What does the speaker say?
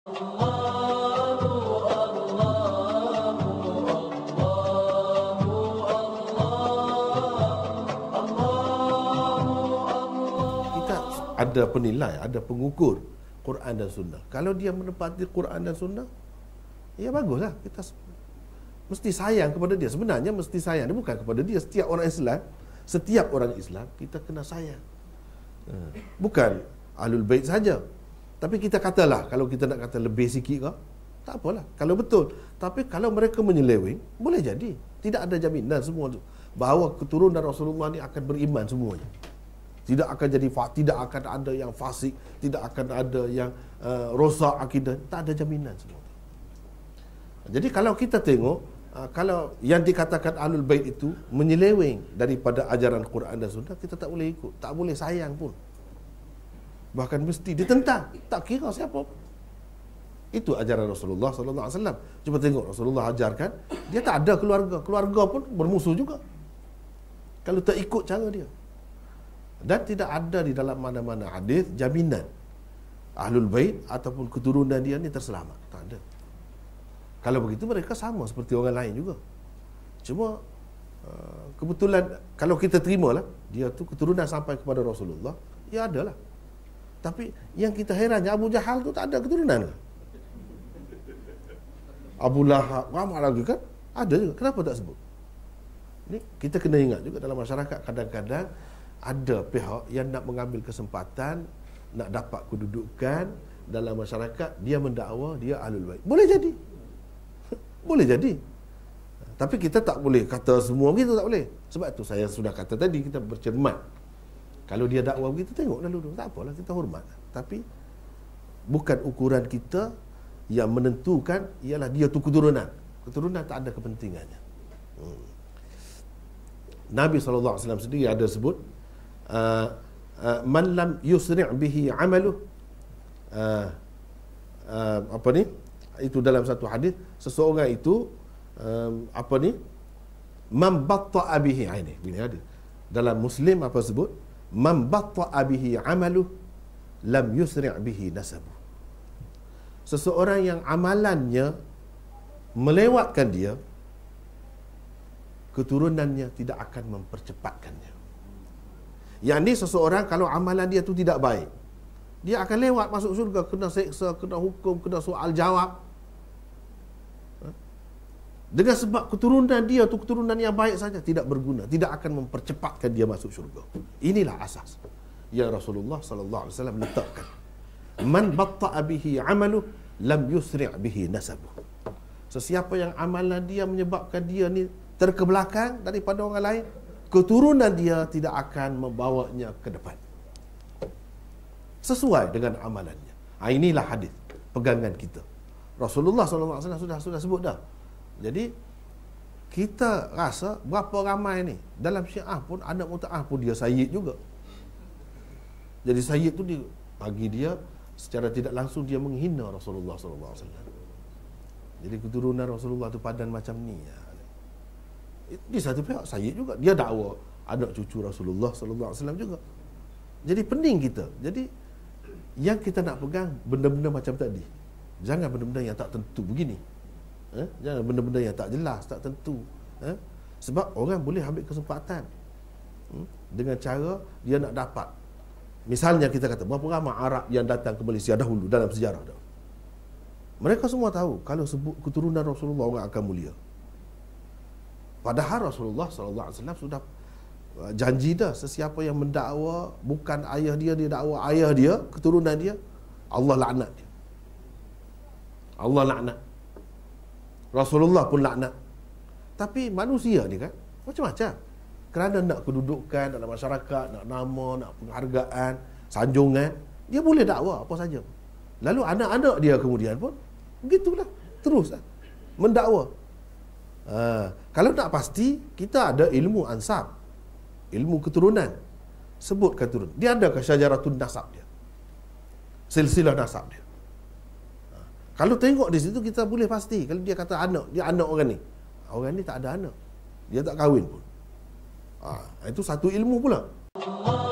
Kita ada penilai, ada pengukur Quran dan Sunnah. Kalau dia menepati Quran dan Sunnah, ya baguslah. Kita mesti sayang kepada dia. Sebenarnya mesti sayang. Dia bukan kepada dia. Setiap orang Islam, setiap orang Islam kita kena sayang. Eh, bukan alul bait saja, tapi kita katalah kalau kita nak kata lebih sikit ke, tak apalah. Kalau betul. Tapi kalau mereka menyeleweng, boleh jadi. Tidak ada jaminan semua tu bahawa keturunan Rasulullah ini akan beriman semuanya. Tidak akan jadi tidak akan ada yang fasik, tidak akan ada yang uh, rosak akidah, tak ada jaminan semua. Jadi kalau kita tengok uh, kalau yang dikatakan Ahlul Bait itu menyeleweng daripada ajaran Quran dan Sunnah kita tak boleh ikut, tak boleh sayang pun bahkan mesti ditentang tak kira siapa itu ajaran Rasulullah sallallahu alaihi wasallam cuba tengok Rasulullah ajarkan dia tak ada keluarga keluarga pun bermusuh juga kalau tak ikut cara dia dan tidak ada di dalam mana-mana hadis jaminan ahlul bait ataupun keturunan dia ni terselamat tak ada kalau begitu mereka sama seperti orang lain juga cuma eh, kebetulan kalau kita terimalah dia tu keturunan sampai kepada Rasulullah ya adalah tapi yang kita herannya Abu Jahal tu tak ada keturunan. Abu Lahab ramai lagi kan? Ada juga. Kenapa tak sebut? Ini kita kena ingat juga dalam masyarakat kadang-kadang ada pihak yang nak mengambil kesempatan nak dapat kedudukan dalam masyarakat dia mendakwa dia alul baik. Boleh jadi. Boleh jadi. Tapi kita tak boleh kata semua gitu tak boleh. Sebab tu saya sudah kata tadi kita bercermat. Kalau dia dakwa begitu tengok lalu tak apalah kita hormat. Tapi bukan ukuran kita yang menentukan ialah dia tu keturunan. Keturunan tak ada kepentingannya. Hmm. Nabi SAW sendiri ada sebut uh, uh, man lam yusri' bihi amaluh uh, uh, apa ni itu dalam satu hadis seseorang itu um, apa ni man batta bihi ah, ini bila ada dalam muslim apa sebut man batta'a bihi 'amalu lam yusri' bihi nasabu seseorang yang amalannya melewatkan dia keturunannya tidak akan mempercepatkannya yang ni seseorang kalau amalan dia tu tidak baik dia akan lewat masuk syurga kena seksa kena hukum kena soal jawab dengan sebab keturunan dia tu keturunan yang baik saja tidak berguna, tidak akan mempercepatkan dia masuk syurga. Inilah asas yang Rasulullah sallallahu alaihi wasallam letakkan. Man batta'a bihi 'amalu lam yusri' bihi nasabu. Sesiapa yang amalan dia menyebabkan dia ni terkebelakang daripada orang lain, keturunan dia tidak akan membawanya ke depan. Sesuai dengan amalannya. Ha, inilah hadis pegangan kita. Rasulullah sallallahu alaihi wasallam sudah sudah sebut dah. Jadi kita rasa berapa ramai ni dalam Syiah pun ada mutaah pun dia sayyid juga. Jadi sayyid tu dia bagi dia secara tidak langsung dia menghina Rasulullah sallallahu alaihi wasallam. Jadi keturunan Rasulullah tu padan macam ni ya. Di satu pihak sayyid juga dia dakwa ada cucu Rasulullah sallallahu alaihi wasallam juga. Jadi pening kita. Jadi yang kita nak pegang benda-benda macam tadi. Jangan benda-benda yang tak tentu begini eh? jangan benda-benda yang tak jelas tak tentu eh? sebab orang boleh ambil kesempatan hmm? dengan cara dia nak dapat misalnya kita kata berapa ramai Arab yang datang ke Malaysia dahulu dalam sejarah dah mereka semua tahu kalau sebut keturunan Rasulullah orang akan mulia padahal Rasulullah sallallahu alaihi wasallam sudah uh, janji dah sesiapa yang mendakwa bukan ayah dia dia dakwa ayah dia keturunan dia Allah laknat dia Allah laknat Rasulullah pun laknat. Tapi manusia ni kan, macam-macam. Kerana nak kedudukan dalam masyarakat, nak nama, nak penghargaan, sanjungan, dia boleh dakwa apa saja. Lalu anak-anak dia kemudian pun, begitulah. Terus lah. Mendakwa. Uh, kalau nak pasti, kita ada ilmu ansab. Ilmu keturunan. Sebut keturunan. Dia ada ke Tun nasab dia? Silsilah nasab dia. Kalau tengok di situ kita boleh pasti kalau dia kata anak, dia anak orang ni. Orang ni tak ada anak. Dia tak kahwin pun. ha, itu satu ilmu pula. Allah.